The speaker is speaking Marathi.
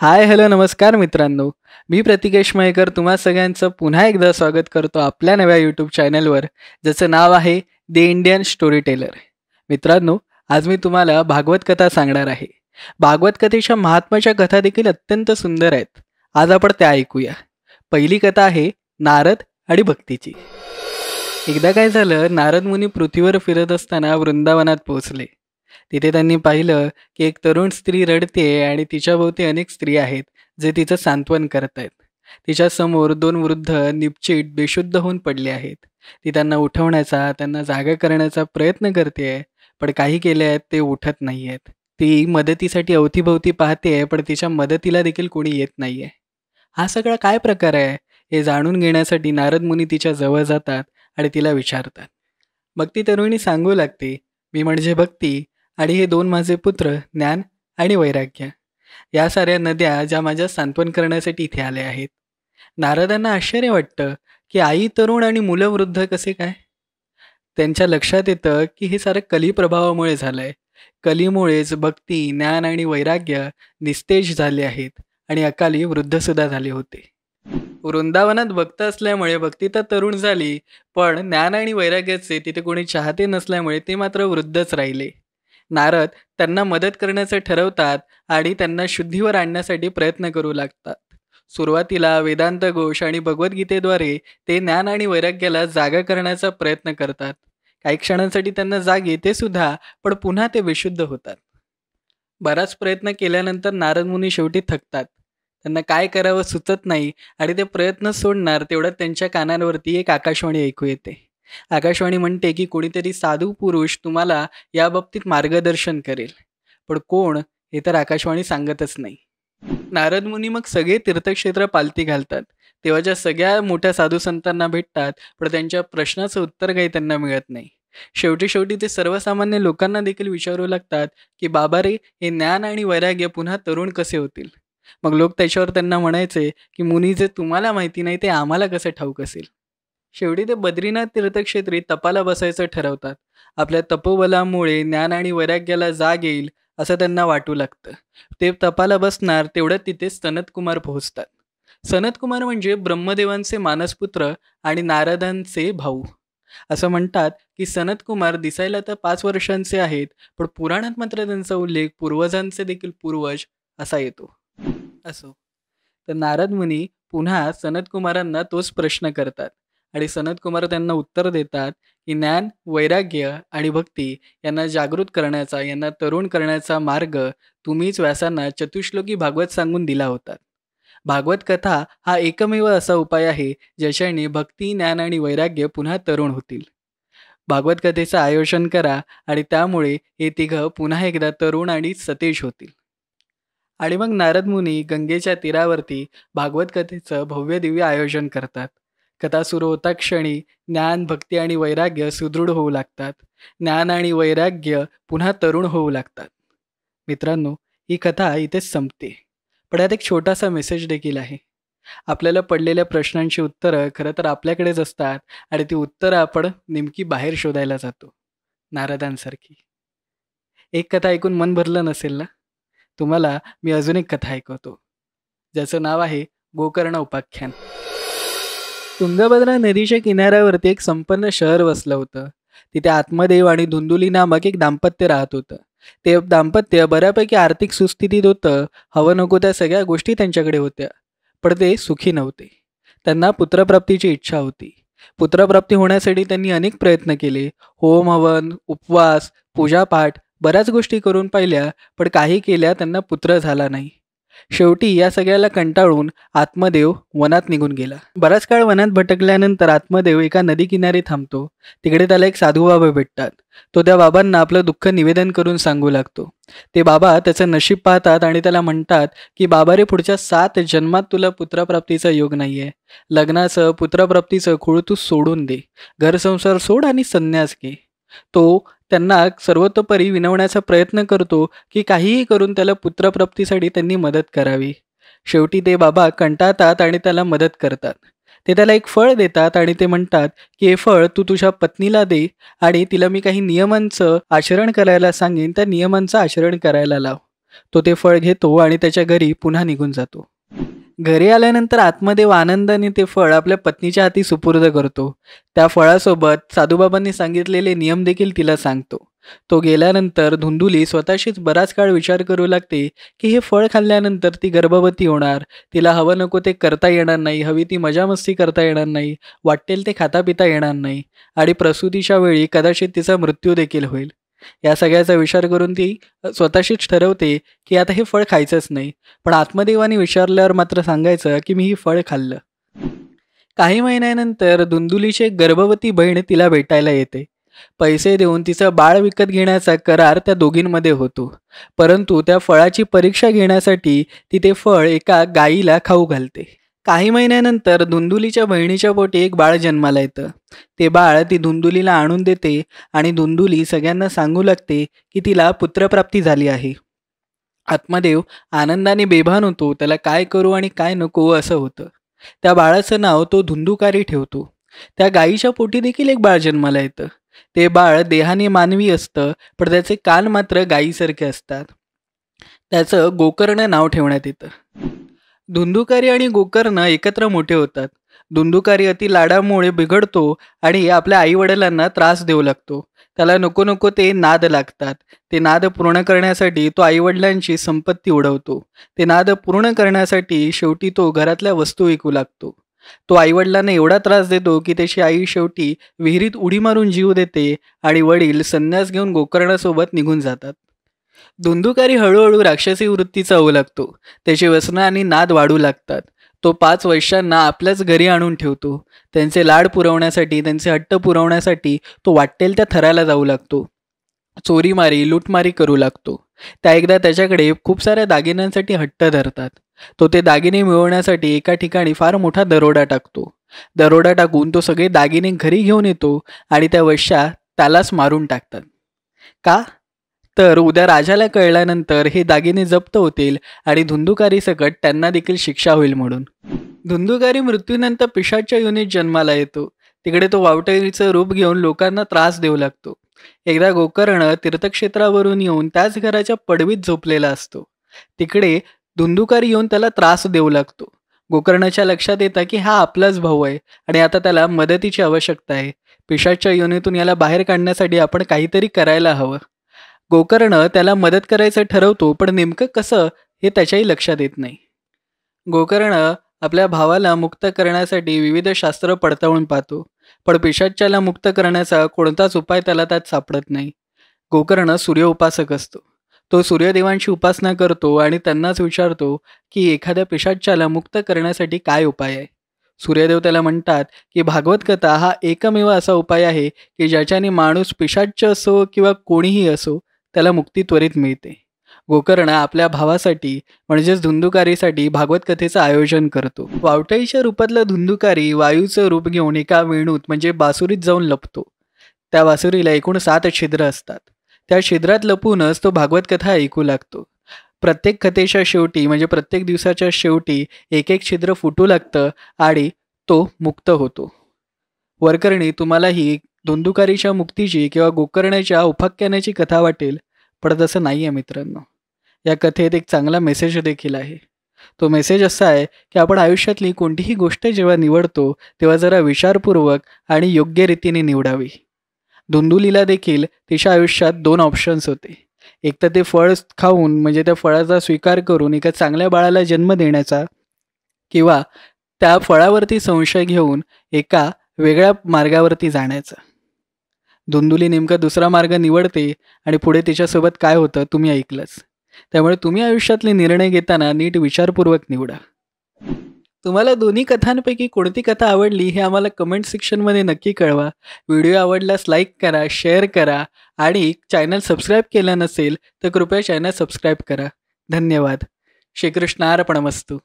हाय हॅलो नमस्कार मित्रांनो मी प्रतिकेश मयेकर तुम्हा सगळ्यांचं पुन्हा एकदा स्वागत करतो आपल्या नव्या यूट्यूब चॅनलवर ज्याचं नाव आहे द इंडियन स्टोरी टेलर मित्रांनो आज मी तुम्हाला भागवत कथा सांगणार आहे भागवत कथेच्या महात्माच्या कथा देखील अत्यंत सुंदर आहेत आज आपण त्या ऐकूया पहिली कथा आहे नारद आणि भक्तीची एकदा काय झालं नारद मुनी पृथ्वीवर फिरत असताना वृंदावनात पोहोचले तिथे त्यांनी पाहिलं की एक तरुण स्त्री रडते आणि तिच्याभोवती अनेक स्त्री आहेत जे तिचं सांत्वन करत आहेत तिच्या समोर दोन वृद्ध निपचिट बेशुद्ध होऊन पडले आहेत ती त्यांना उठवण्याचा त्यांना जागा करण्याचा प्रयत्न करते पण काही केले आहेत ते उठत नाही आहेत ती मदतीसाठी अवतीभवती पाहते पण तिच्या मदतीला देखील कोणी येत नाही हा सगळा काय प्रकार आहे हे जाणून घेण्यासाठी नारद मुनी तिच्या जवळ जातात आणि तिला विचारतात मग ती तरुणी सांगू लागते मी म्हणजे भक्ती आणि हे दोन माझे पुत्र ज्ञान आणि वैराग्य या साऱ्या नद्या ज्या माझ्या सांत्वन करण्यासाठी इथे आल्या आहेत नारदांना आश्चर्य वाटतं की आई तरुण आणि मुलं वृद्ध कसे काय त्यांच्या लक्षात येतं की हे सारं कलीप्रभावामुळे झालं आहे कलीमुळेच भक्ती ज्ञान आणि वैराग्य निस्तेज झाले आहेत आणि अकाली वृद्धसुद्धा झाले होते वृंदावनात भक्त असल्यामुळे भक्ती तर तरुण झाली पण ज्ञान आणि वैराग्याचे तिथे कोणी चाहते नसल्यामुळे ते मात्र वृद्धच राहिले नारद त्यांना मदत करण्याचं ठरवतात आणि त्यांना शुद्धीवर आणण्यासाठी प्रयत्न करू लागतात सुरुवातीला वेदांत घोष आणि भगवद्गीतेद्वारे ते ज्ञान आणि वैराग्याला जागा करण्याचा प्रयत्न करतात काही क्षणांसाठी त्यांना जाग येते सुद्धा पण पुन्हा ते विशुद्ध होतात बराच प्रयत्न केल्यानंतर नारद मुनी शेवटी थकतात त्यांना काय करावं सुचत नाही आणि ते प्रयत्न सोडणार तेवढ्यात त्यांच्या कानांवरती एक आकाशवाणी ऐकू येते आकाशवाणी म्हणते की कोणीतरी साधू पुरुष तुम्हाला याबाबतीत मार्गदर्शन करेल पण कोण हे तर आकाशवाणी सांगतच नाही नारद मुनी मग सगळे तीर्थक्षेत्र पालथी घालतात तेव्हा ज्या सगळ्या मोठ्या साधू संतांना भेटतात पण त्यांच्या प्रश्नाचं उत्तर काही त्यांना मिळत नाही शेवटी शेवटी ते सर्वसामान्य लोकांना देखील विचारू लागतात की बाबा रे हे ज्ञान आणि वैराग्य पुन्हा तरुण कसे होतील मग लोक त्याच्यावर त्यांना म्हणायचे की मुनी जे तुम्हाला माहिती नाही ते आम्हाला कसं ठाऊक असेल शेवटी ते बद्रीनाथ तीर्थक्षेत्री तपाला बसायचं ठरवतात आपल्या तपोबलामुळे ज्ञान आणि वैराग्याला जाग येईल असं त्यांना वाटू लागतं ते तपाला बसणार तेवढ्यात तिथे सनतकुमार पोहोचतात सनतकुमार म्हणजे ब्रह्मदेवांचे मानसपुत्र आणि नारदांचे भाऊ असं म्हणतात की सनतकुमार दिसायला तर पाच वर्षांचे आहेत पण पुराणात मात्र त्यांचा उल्लेख पूर्वजांचे देखील पूर्वज असा येतो असो तर नारद मुनी पुन्हा सनतकुमारांना तोच प्रश्न करतात आणि सनत कुमार त्यांना उत्तर देतात की ज्ञान वैराग्य आणि भक्ती यांना जागृत करण्याचा यांना तरुण करण्याचा मार्ग तुम्हीच व्यासांना चतुश्लोकी भागवत सांगून दिला होता भागवत कथा हा एकमेव असा उपाय आहे ज्याच्याने भक्ती ज्ञान आणि वैराग्य पुन्हा तरुण होतील भागवत कथेचं आयोजन करा आणि त्यामुळे हे तिघं पुन्हा एकदा तरुण आणि सतेज होतील आणि मग नारद मुनी गंगेच्या तीरावरती भागवत कथेचं भव्य दिव्य आयोजन करतात कथा सुरू होता क्षणी ज्ञान भक्ती आणि वैराग्य सुदृढ होऊ लागतात ज्ञान आणि वैराग्य पुन्हा तरुण होऊ लागतात मित्रांनो ही कथा इथेच संपते पण यात एक छोटासा मेसेज देखील आहे आपल्याला पडलेल्या प्रश्नांची उत्तरं खरं तर आपल्याकडेच असतात आणि ती उत्तरं आपण नेमकी बाहेर शोधायला जातो नारदांसारखी एक कथा ऐकून मन भरलं नसेल ना तुम्हाला मी अजून एक कथा ऐकवतो ज्याचं नाव आहे गोकर्ण उपाख्यान तुंगभद्रा नदीच्या किनाऱ्यावरती एक संपन्न शहर वसलं होतं तिथे आत्मदेव आणि धुंदुली नामक एक दाम्पत्य राहत होतं ते दाम्पत्य बऱ्यापैकी आर्थिक सुस्थितीत होतं हवं नको त्या सगळ्या गोष्टी त्यांच्याकडे होत्या पण ते सुखी नव्हते त्यांना पुत्रप्राप्तीची इच्छा होती पुत्रप्राप्ती होण्यासाठी त्यांनी अनेक प्रयत्न केले होम हवन उपवास पूजापाठ बऱ्याच गोष्टी करून पाहिल्या पण काही केल्या त्यांना पुत्र झाला नाही शेवटी या सगळ्याला कंटाळून आत्मदेव वनात निघून गेला बराच काळ वनात भटकल्यानंतर आत्मदेव एका नदी किनारी थांबतो तिकडे त्याला एक साधू बाबा भेटतात तो त्या बाबांना आपलं दुःख निवेदन करून सांगू लागतो ते बाबा त्याचं नशीब पाहतात आणि त्याला म्हणतात की बाबा रे पुढच्या सात जन्मात तुला पुत्रप्राप्तीचा योग नाहीये लग्नाचं पुत्रप्राप्तीचं खूळ तू सोडून दे घरसंसार सोड आणि संन्यास घे तो त्यांना सर्वतोपरी विनवण्याचा प्रयत्न करतो की काहीही करून त्याला पुत्रप्राप्तीसाठी त्यांनी मदत करावी शेवटी ते बाबा कंटाळतात आणि त्याला मदत करतात ते त्याला एक फळ देतात आणि ते म्हणतात की हे फळ तू तुझ्या पत्नीला दे आणि तिला मी काही नियमांचं आचरण करायला सांगेन त्या नियमांचं आचरण करायला लाव तो ते फळ घेतो आणि त्याच्या घरी पुन्हा निघून जातो घरी आल्यानंतर आत्मदेव आनंदाने ते फळ आपल्या पत्नीच्या हाती सुपूर्द करतो त्या फळासोबत साधूबाबांनी सांगितलेले नियम देखील तिला सांगतो तो गेल्यानंतर धुंदुली स्वतःशीच बराच काळ विचार करू लागते की हे फळ खाल्ल्यानंतर ती गर्भवती होणार तिला हवं नको ते करता येणार नाही हवी ती मजा मस्ती करता येणार नाही वाटेल ते खाता पिता येणार नाही आणि प्रसूतीच्या वेळी कदाचित तिचा मृत्यू देखील होईल या सगळ्याचा विचार करून ती स्वतःशीच ठरवते की आता हे फळ खायचंच नाही पण आत्मदेवाने विचारल्यावर मात्र सांगायचं की मी ही फळ खाल्लं काही महिन्यानंतर दुंदुलीचे गर्भवती बहीण तिला भेटायला येते पैसे देऊन तिचं बाळ विकत घेण्याचा करार त्या दोघींमध्ये होतो परंतु त्या फळाची परीक्षा घेण्यासाठी ती ते फळ एका गाईला खाऊ घालते काही महिन्यानंतर धुंदुलीच्या बहिणीच्या पोटी एक बाळ जन्माला येतं ते बाळ ती धुंदुलीला आणून देते आणि धुंदुली सगळ्यांना सांगू लागते की तिला पुत्रप्राप्ती झाली आहे आत्मदेव आनंदाने बेभान होतो त्याला काय करू आणि काय नको असं होतं त्या बाळाचं नाव तो धुंदुकारी ठेवतो त्या गायीच्या पोटी देखील एक बाळ जन्माला येतं ते बाळ देहाने मानवी असतं पण त्याचे कान मात्र गायीसारखे असतात त्याचं गोकर्ण नाव ठेवण्यात येतं धुंदुकारी आणि गोकर्ण एकत्र मोठे होतात धुंदुकारी अति लाडामुळे बिघडतो आणि आपल्या आईवडिलांना त्रास देऊ लागतो त्याला नको नको ते नाद लागतात ते नाद पूर्ण करण्यासाठी तो आईवडिलांची संपत्ती उडवतो ते नाद पूर्ण करण्यासाठी शेवटी तो घरातल्या वस्तू विकू लागतो तो आईवडिलांना एवढा त्रास देतो की त्याची आई शेवटी विहिरीत उडी मारून जीव देते आणि वडील संन्यास घेऊन गोकर्णासोबत निघून जातात धुंदुकारी हळूहळू राक्षसी वृत्तीचा होऊ लागतो त्याचे व्यसनं आणि नाद वाढू लागतात तो पाच वर्षांना आपल्याच घरी आणून ठेवतो त्यांचे लाड पुरवण्यासाठी त्यांचे हट्ट पुरवण्यासाठी तो वाटेल त्या थराला जाऊ लागतो चोरीमारी लुटमारी करू लागतो त्या एकदा त्याच्याकडे खूप साऱ्या दागिन्यांसाठी हट्ट धरतात तो ते दागिने मिळवण्यासाठी एका ठिकाणी फार मोठा दरोडा टाकतो दरोडा टाकून तो सगळे दागिने घरी घेऊन येतो आणि त्या वैश्या त्यालाच मारून टाकतात का तर उद्या राजाला कळल्यानंतर हे दागिने जप्त होतील आणि धुंदुकारी सकट त्यांना देखील शिक्षा होईल म्हणून धुंदुकारी मृत्यूनंतर पिशाच्या युनिट जन्माला येतो तिकडे तो वावटळीचं रूप घेऊन लोकांना त्रास देऊ लागतो एकदा गोकर्ण तीर्थक्षेत्रावरून येऊन त्याच घराच्या पडवीत झोपलेला असतो तिकडे धुंदुकारी येऊन त्याला त्रास देऊ लागतो गोकर्णाच्या लक्षात येतं की हा आपलाच भाऊ आहे आणि आता त्याला मदतीची आवश्यकता आहे पिशाच्या योनीतून याला बाहेर काढण्यासाठी आपण काहीतरी करायला हवं गोकर्ण त्याला मदत करायचं ठरवतो पण नेमकं कसं हे त्याच्याही लक्षात येत नाही गोकर्ण आपल्या भावाला मुक्त करण्यासाठी विविध शास्त्र पडताळून पाहतो पण पिशाच्याला मुक्त करण्याचा कोणताच उपाय त्याला त्यात सापडत नाही गोकर्ण सूर्य उपासक असतो तो सूर्यदेवांची उपासना करतो आणि त्यांनाच विचारतो की एखाद्या पिशाच्याला मुक्त करण्यासाठी काय उपाय आहे सूर्यदेव त्याला म्हणतात की भागवत कथा हा एकमेव असा उपाय आहे की ज्याच्याने माणूस पिशाच्च असो किंवा कोणीही असो त्याला मुक्ती त्वरित मिळते गोकर्ण आपल्या भावासाठी म्हणजेच धुंदुकारीसाठी भागवत कथेचं आयोजन करतो वावटाईच्या रूपातला धुंदुकारी वायूचं रूप घेऊन एका वेणूत म्हणजे बासुरीत जाऊन लपतो त्या बासुरीला एकूण सात छिद्र असतात त्या छिद्रात लपूनच तो भागवत कथा ऐकू लागतो प्रत्येक कथेच्या शेवटी म्हणजे प्रत्येक दिवसाच्या शेवटी एक एक छिद्र फुटू लागतं आणि तो मुक्त होतो वरकरणी तुम्हाला ही धुंदुकारीच्या मुक्तीची किंवा गोकर्णाच्या उफाक्यानाची कथा वाटेल पण तसं नाही आहे मित्रांनो या कथेत एक चांगला मेसेज देखील आहे तो मेसेज असा आहे की आपण आयुष्यातली कोणतीही गोष्ट जेव्हा निवडतो तेव्हा जरा विचारपूर्वक आणि योग्य रीतीने निवडावी धुंदुलीला देखील तिच्या आयुष्यात दोन ऑप्शन्स होते एक तर ते फळ खाऊन म्हणजे त्या फळाचा स्वीकार करून एका चांगल्या बाळाला जन्म देण्याचा किंवा त्या फळावरती संशय घेऊन एका वेगळ्या मार्गावरती जाण्याचा धुंदुली नेमका दुसरा मार्ग निवडते आणि पुढे तिच्यासोबत काय होतं तुम्ही ऐकलंच त्यामुळे तुम्ही आयुष्यातले निर्णय घेताना नीट विचारपूर्वक निवडा तुम्हाला दोन्ही कथांपैकी कोणती कथा आवडली हे आम्हाला कमेंट सेक्शनमध्ये नक्की कळवा व्हिडिओ आवडल्यास लाईक करा शेअर करा आणि चॅनल सबस्क्राईब केला नसेल तर कृपया चॅनल सबस्क्राईब करा धन्यवाद श्रीकृष्ण मस्तू